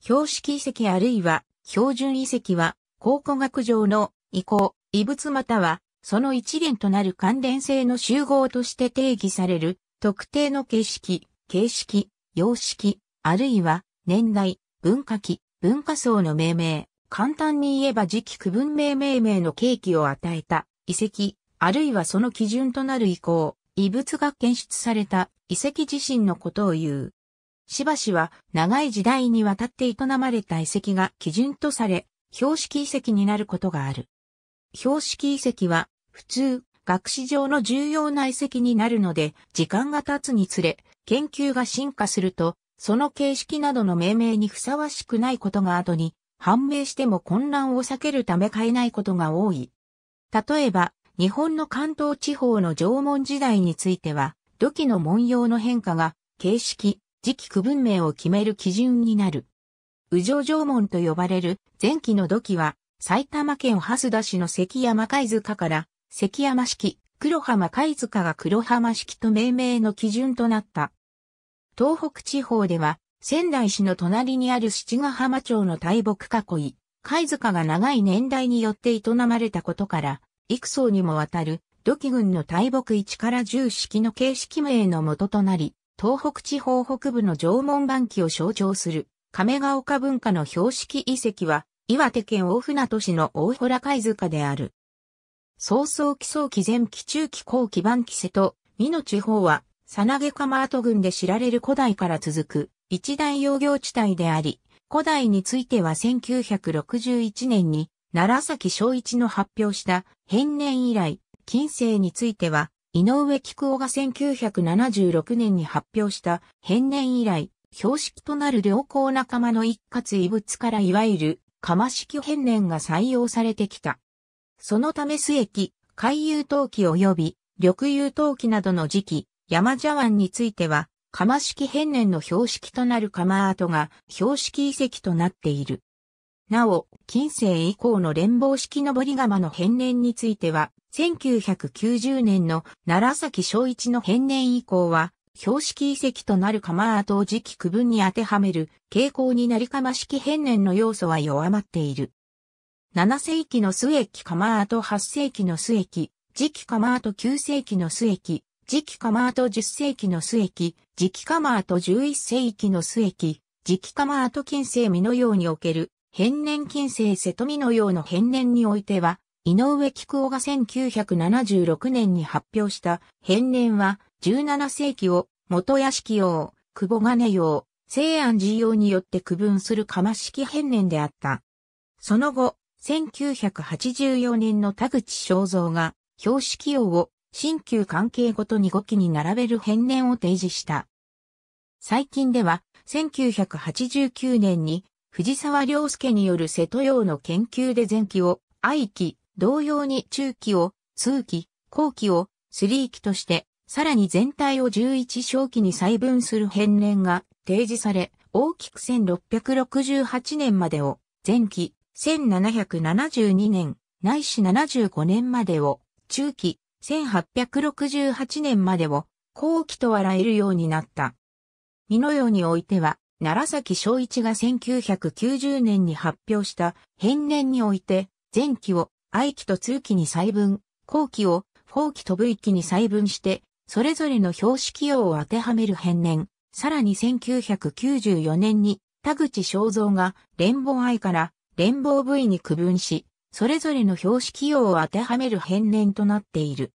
標識遺跡あるいは標準遺跡は考古学上の遺構、遺物またはその一連となる関連性の集合として定義される特定の形式、形式、様式、あるいは年代、文化期、文化層の命名、簡単に言えば時期区分命命名の契機を与えた遺跡、あるいはその基準となる遺構、遺物が検出された遺跡自身のことを言う。しばしは長い時代にわたって営まれた遺跡が基準とされ、標識遺跡になることがある。標識遺跡は、普通、学史上の重要な遺跡になるので、時間が経つにつれ、研究が進化すると、その形式などの命名にふさわしくないことが後に、判明しても混乱を避けるため変えないことが多い。例えば、日本の関東地方の縄文時代については、土器の文様の変化が、形式、次期区分名を決める基準になる。宇城城門と呼ばれる前期の土器は、埼玉県蓮田市の関山貝塚から、関山式、黒浜貝塚が黒浜式と命名の基準となった。東北地方では、仙台市の隣にある七ヶ浜町の大木囲い、貝塚が長い年代によって営まれたことから、幾層にもわたる土器群の大木1から10式の形式名の元となり、東北地方北部の縄文晩期を象徴する、亀ヶ丘文化の標識遺跡は、岩手県大船渡市の大洞貝塚である。早々期早期前期中期後期晩期瀬戸、美濃地方は、さなげート群で知られる古代から続く、一大養業地帯であり、古代については1961年に、奈良崎昭一の発表した、変年以来、近世については、井上菊夫が1976年に発表した変年以来、標識となる良好仲間の一括遺物からいわゆる、釜式変年が採用されてきた。そのため末液、海遊陶器及び緑遊陶器などの時期、山茶碗については、釜式変年の標識となる釜跡が標識遺跡となっている。なお、近世以降の連邦式登り窯の変年については、1990年の奈良崎昭一の変年以降は、標識遺跡となる釜跡を時期区分に当てはめる傾向になり釜式変年の要素は弱まっている。7世紀の末期釜跡8世紀の末期、時期釜跡9世紀の末期、時期釜跡10世紀の末期、時期釜跡11世紀の末期、時期釜跡近世美のようにおける変年近世瀬戸美のような変年においては、井上菊夫が1976年に発表した変年は、17世紀を元屋敷用、久保金用、西安寺用によって区分する釜式変年であった。その後、1984年の田口正造が、標識用を新旧関係ごとに5期に並べる変年を提示した。最近では、1989年に藤沢良介による瀬戸洋の研究で前期を、愛期、同様に中期を、数期、後期を、スリー期として、さらに全体を11小期に細分する変年が提示され、大きく1668年までを、前期、1772年、ないし75年までを、中期、1868年までを、後期と笑えるようになった。美濃世においては、奈良崎昭一が1990年に発表した変年において、前期を愛期と通期に細分、後期を法期と部域に細分して、それぞれの標識用を当てはめる変年。さらに1994年に田口正造が連邦愛から連邦部位に区分し、それぞれの標識用を当てはめる変年となっている。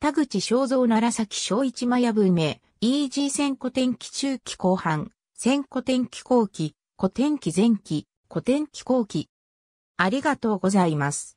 田口正造奈良崎昭一麻ヤ文明、EG 戦古典期中期後半、先古典気後期、古典気前期、古典気後期。ありがとうございます。